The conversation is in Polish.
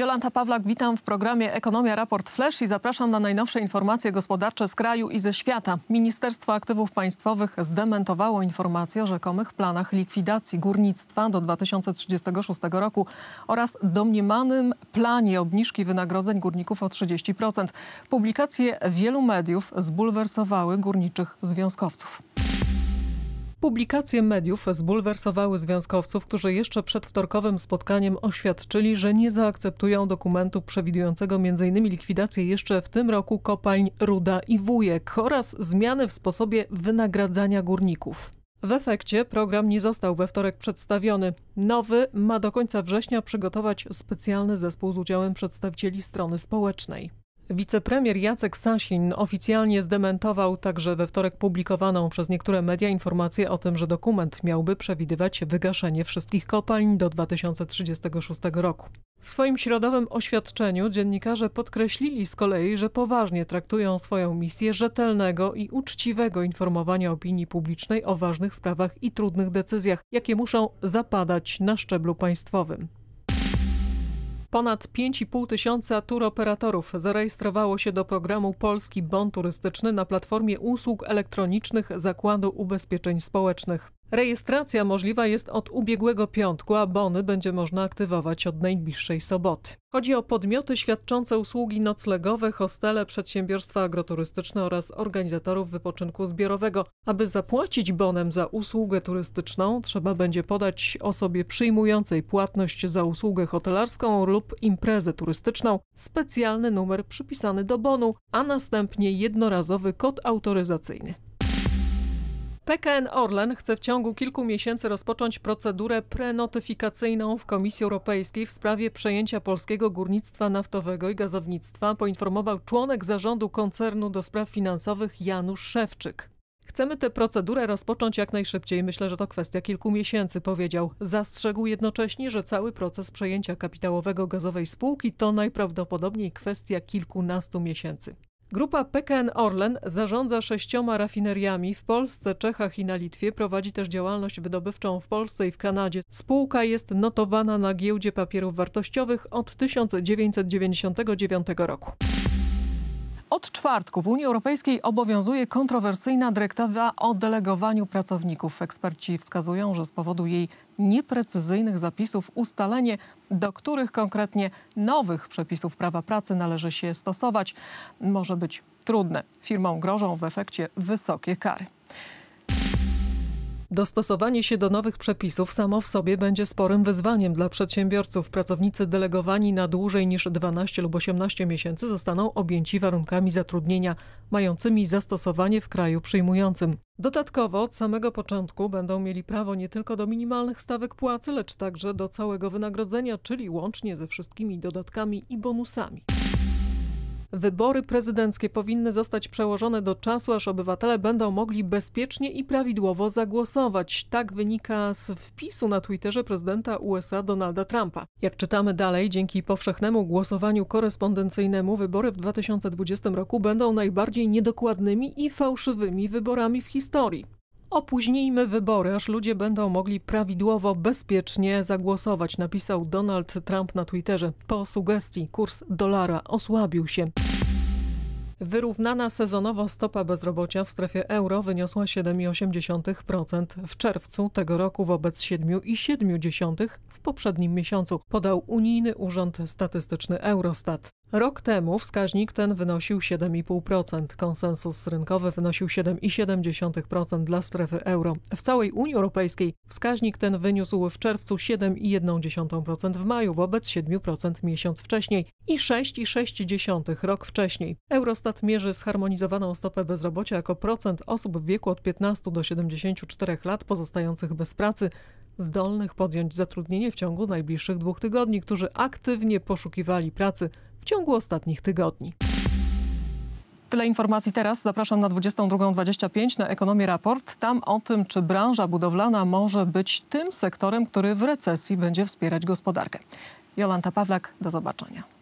Jolanta Pawlak, witam w programie Ekonomia Raport Flash i zapraszam na najnowsze informacje gospodarcze z kraju i ze świata. Ministerstwo Aktywów Państwowych zdementowało informacje o rzekomych planach likwidacji górnictwa do 2036 roku oraz domniemanym planie obniżki wynagrodzeń górników o 30%. Publikacje wielu mediów zbulwersowały górniczych związkowców. Publikacje mediów zbulwersowały związkowców, którzy jeszcze przed wtorkowym spotkaniem oświadczyli, że nie zaakceptują dokumentu przewidującego m.in. likwidację jeszcze w tym roku kopalń Ruda i Wujek oraz zmiany w sposobie wynagradzania górników. W efekcie program nie został we wtorek przedstawiony. Nowy ma do końca września przygotować specjalny zespół z udziałem przedstawicieli strony społecznej. Wicepremier Jacek Sasin oficjalnie zdementował także we wtorek publikowaną przez niektóre media informację o tym, że dokument miałby przewidywać wygaszenie wszystkich kopalń do 2036 roku. W swoim środowym oświadczeniu dziennikarze podkreślili z kolei, że poważnie traktują swoją misję rzetelnego i uczciwego informowania opinii publicznej o ważnych sprawach i trudnych decyzjach, jakie muszą zapadać na szczeblu państwowym. Ponad 5,5 tysiąca turoperatorów zarejestrowało się do programu Polski Bon Turystyczny na platformie usług elektronicznych Zakładu Ubezpieczeń Społecznych. Rejestracja możliwa jest od ubiegłego piątku, a bony będzie można aktywować od najbliższej soboty. Chodzi o podmioty świadczące usługi noclegowe, hostele, przedsiębiorstwa agroturystyczne oraz organizatorów wypoczynku zbiorowego. Aby zapłacić bonem za usługę turystyczną, trzeba będzie podać osobie przyjmującej płatność za usługę hotelarską lub imprezę turystyczną specjalny numer przypisany do bonu, a następnie jednorazowy kod autoryzacyjny. PKN Orlen chce w ciągu kilku miesięcy rozpocząć procedurę prenotyfikacyjną w Komisji Europejskiej w sprawie przejęcia polskiego górnictwa naftowego i gazownictwa, poinformował członek zarządu koncernu do spraw finansowych Janusz Szewczyk. Chcemy tę procedurę rozpocząć jak najszybciej. Myślę, że to kwestia kilku miesięcy, powiedział. Zastrzegł jednocześnie, że cały proces przejęcia kapitałowego gazowej spółki to najprawdopodobniej kwestia kilkunastu miesięcy. Grupa PKN Orlen zarządza sześcioma rafineriami w Polsce, Czechach i na Litwie. Prowadzi też działalność wydobywczą w Polsce i w Kanadzie. Spółka jest notowana na giełdzie papierów wartościowych od 1999 roku. Od czwartku w Unii Europejskiej obowiązuje kontrowersyjna dyrektywa o delegowaniu pracowników. Eksperci wskazują, że z powodu jej nieprecyzyjnych zapisów ustalenie, do których konkretnie nowych przepisów prawa pracy należy się stosować, może być trudne. Firmom grożą w efekcie wysokie kary. Dostosowanie się do nowych przepisów samo w sobie będzie sporym wyzwaniem dla przedsiębiorców. Pracownicy delegowani na dłużej niż 12 lub 18 miesięcy zostaną objęci warunkami zatrudnienia mającymi zastosowanie w kraju przyjmującym. Dodatkowo od samego początku będą mieli prawo nie tylko do minimalnych stawek płacy, lecz także do całego wynagrodzenia, czyli łącznie ze wszystkimi dodatkami i bonusami. Wybory prezydenckie powinny zostać przełożone do czasu, aż obywatele będą mogli bezpiecznie i prawidłowo zagłosować. Tak wynika z wpisu na Twitterze prezydenta USA Donalda Trumpa. Jak czytamy dalej, dzięki powszechnemu głosowaniu korespondencyjnemu wybory w 2020 roku będą najbardziej niedokładnymi i fałszywymi wyborami w historii. Opóźnijmy wybory, aż ludzie będą mogli prawidłowo, bezpiecznie zagłosować, napisał Donald Trump na Twitterze. Po sugestii kurs dolara osłabił się. Wyrównana sezonowo stopa bezrobocia w strefie euro wyniosła 7,8% w czerwcu tego roku wobec 7,7% w poprzednim miesiącu, podał unijny urząd statystyczny Eurostat. Rok temu wskaźnik ten wynosił 7,5%, konsensus rynkowy wynosił 7,7% dla strefy euro. W całej Unii Europejskiej wskaźnik ten wyniósł w czerwcu 7,1% w maju wobec 7% miesiąc wcześniej i 6,6% rok wcześniej. Eurostat mierzy zharmonizowaną stopę bezrobocia jako procent osób w wieku od 15 do 74 lat pozostających bez pracy zdolnych podjąć zatrudnienie w ciągu najbliższych dwóch tygodni, którzy aktywnie poszukiwali pracy w ciągu ostatnich tygodni. Tyle informacji teraz. Zapraszam na 22.25 na Ekonomię Raport. Tam o tym, czy branża budowlana może być tym sektorem, który w recesji będzie wspierać gospodarkę. Jolanta Pawlak, do zobaczenia.